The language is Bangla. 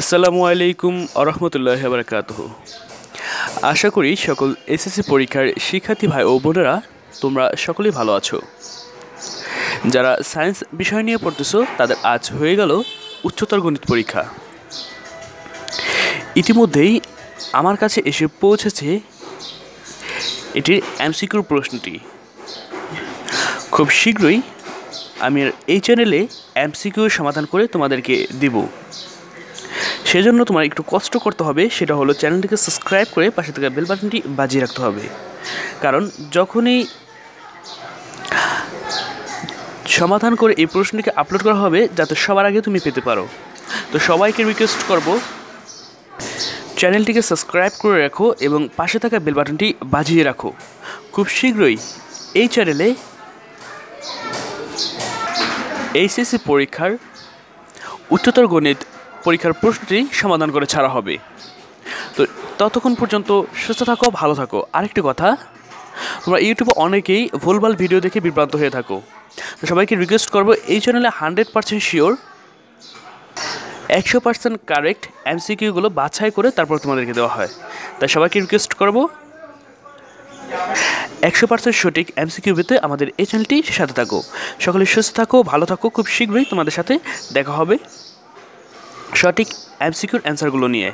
আসসালামু আলাইকুম আরহামতুল্লাহ বারকাত আশা করি সকল এসএসসি পরীক্ষার শিক্ষার্থী ভাই ও বোনেরা তোমরা সকলেই ভালো আছো যারা সায়েন্স বিষয় নিয়ে পড়তেছ তাদের আজ হয়ে গেল উচ্চতর গণিত পরীক্ষা ইতিমধ্যেই আমার কাছে এসে পৌঁছেছে এটির এমসিকিউর প্রশ্নটি খুব শীঘ্রই আমি এই চ্যানেলে অ্যামসিকিউর সমাধান করে তোমাদেরকে দেব সেজন্য তোমার একটু কষ্ট করতে হবে সেটা হলো চ্যানেলটিকে সাবস্ক্রাইব করে পাশে থাকা বেল বাটনটি বাজিয়ে রাখতে হবে কারণ যখনই সমাধান করে এই প্রশ্নটিকে আপলোড করা হবে যাতে সবার আগে তুমি পেতে পারো তো সবাইকে রিকোয়েস্ট করব চ্যানেলটিকে সাবস্ক্রাইব করে রাখো এবং পাশে থাকা বেল বাটনটি বাজিয়ে রাখো খুব শীঘ্রই এই চ্যানেলে এইচএসসি পরীক্ষার উচ্চতর গণিত পরীক্ষার প্রশ্নটি সমাধান করে ছাড়া হবে তো ততক্ষণ পর্যন্ত সুস্থ থাকো ভালো থাকো আরেকটি কথা তোমরা ইউটিউবে অনেকেই ভুলভাল ভিডিও দেখে বিভ্রান্ত হয়ে থাকো তো সবাইকে রিকোয়েস্ট করবো এই চ্যানেলে হান্ড্রেড পার্সেন্ট শিওর একশো পার্সেন্ট কারেক্ট এমসিকিউগুলো বাছাই করে তারপর তোমাদেরকে দেওয়া হয় তাই সবাইকে রিকোয়েস্ট করব একশো পার্সেন্ট সঠিক এমসিকিউ পেতে আমাদের এই চ্যানেলটি সাথে থাকো সকলে সুস্থ থাকো ভালো থাকো খুব শীঘ্রই তোমাদের সাথে দেখা হবে সঠিক অ্যাপসিকিউর অ্যান্সারগুলো নিয়ে